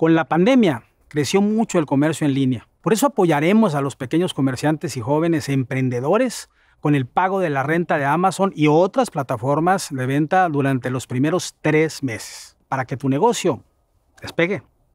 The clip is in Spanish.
Con la pandemia creció mucho el comercio en línea. Por eso apoyaremos a los pequeños comerciantes y jóvenes emprendedores con el pago de la renta de Amazon y otras plataformas de venta durante los primeros tres meses, para que tu negocio despegue.